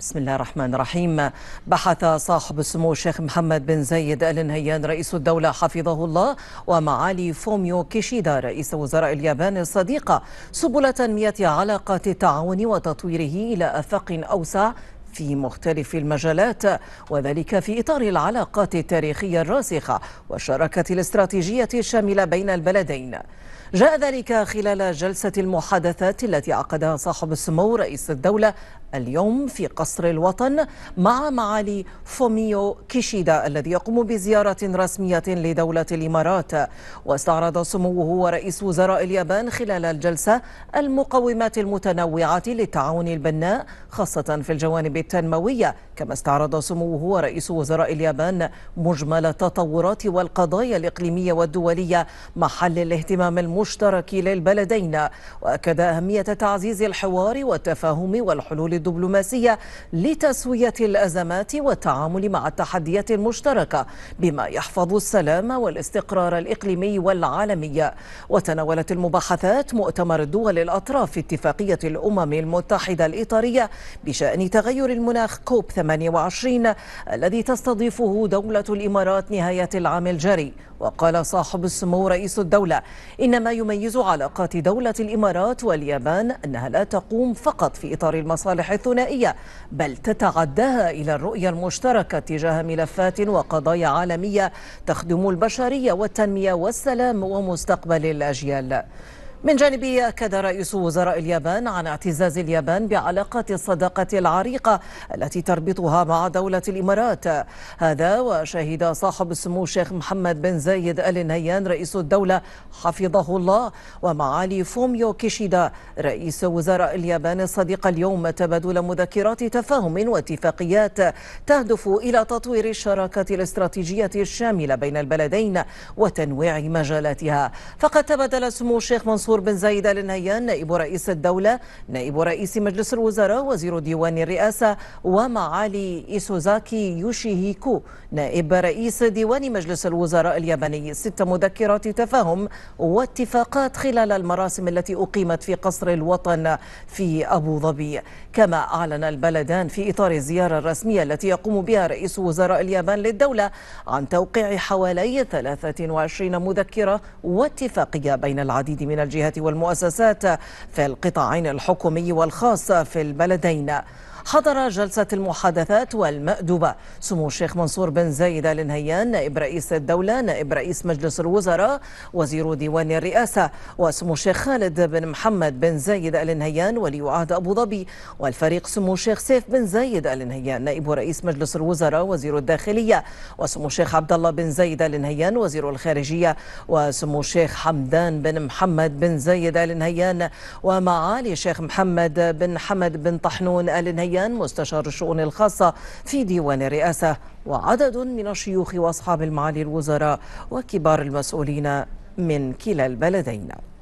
بسم الله الرحمن الرحيم بحث صاحب السمو الشيخ محمد بن زايد ال نهيان رئيس الدولة حفظه الله ومعالي فوميو كيشيدا رئيس وزراء اليابان الصديقة سبل تنمية علاقات التعاون وتطويره إلى أفاق أوسع في مختلف المجالات وذلك في إطار العلاقات التاريخية الراسخة والشراكة الاستراتيجية الشاملة بين البلدين جاء ذلك خلال جلسة المحادثات التي عقدها صاحب السمو رئيس الدولة اليوم في قصر الوطن مع معالي فوميو كيشيدا الذي يقوم بزيارة رسمية لدولة الإمارات واستعرض سموه ورئيس وزراء اليابان خلال الجلسة المقومات المتنوعة للتعاون البناء خاصة في الجوانب التنموية كما استعرض سموه رئيس وزراء اليابان مجمل التطورات والقضايا الإقليمية والدولية محل الاهتمام المشترك للبلدين وأكد أهمية تعزيز الحوار والتفاهم والحلول الدبلوماسية لتسوية الأزمات والتعامل مع التحديات المشتركة بما يحفظ السلام والاستقرار الإقليمي والعالمي وتناولت المباحثات مؤتمر الدول الأطراف في اتفاقية الأمم المتحدة الإطارية بشأن تغير المناخ كوب 8 28 الذي تستضيفه دولة الإمارات نهاية العام الجاري وقال صاحب السمو رئيس الدولة إن ما يميز علاقات دولة الإمارات واليابان أنها لا تقوم فقط في إطار المصالح الثنائية بل تتعداها إلى الرؤية المشتركة تجاه ملفات وقضايا عالمية تخدم البشرية والتنمية والسلام ومستقبل الأجيال من جانبه أكد رئيس وزراء اليابان عن اعتزاز اليابان بعلاقة الصداقة العريقة التي تربطها مع دولة الإمارات هذا وشهد صاحب السمو الشيخ محمد بن زايد آل نهيان رئيس الدولة حفظه الله ومعالي فوميو كيشيدا رئيس وزراء اليابان الصديق اليوم تبادل مذكرات تفاهم واتفاقيات تهدف إلى تطوير الشراكة الاستراتيجية الشاملة بين البلدين وتنويع مجالاتها فقد تبادل سمو الشيخ منصور الدكتور بن زايد آل نهيان نائب رئيس الدولة نائب رئيس مجلس الوزراء وزير ديوان الرئاسة ومعالي إيسوزاكي يوشيهيكو نائب رئيس ديوان مجلس الوزراء الياباني ست مذكرات تفاهم واتفاقات خلال المراسم التي أقيمت في قصر الوطن في أبو ظبي كما أعلن البلدان في إطار الزيارة الرسمية التي يقوم بها رئيس وزراء اليابان للدولة عن توقيع حوالي 23 مذكرة واتفاقية بين العديد من الجهات والجهات والمؤسسات في القطاعين الحكومي والخاص في البلدين حضر جلسة المحادثات والمأدبة سمو الشيخ منصور بن زايد آل نهيان نائب رئيس الدولة نائب رئيس مجلس الوزراء وزير ديوان الرئاسة وسمو الشيخ خالد بن محمد بن زايد آل نهيان ولي عهد أبو ظبي والفريق سمو الشيخ سيف بن زايد آل نهيان نائب رئيس مجلس الوزراء وزير الداخلية وسمو الشيخ عبد الله بن زايد آل نهيان وزير الخارجية وسمو الشيخ حمدان بن محمد بن زايد آل نهيان ومعالي الشيخ محمد بن حمد بن طحنون آل نهيان حاليا مستشار الشؤون الخاصة في ديوان الرئاسة وعدد من الشيوخ وأصحاب المعالي الوزراء وكبار المسؤولين من كلا البلدين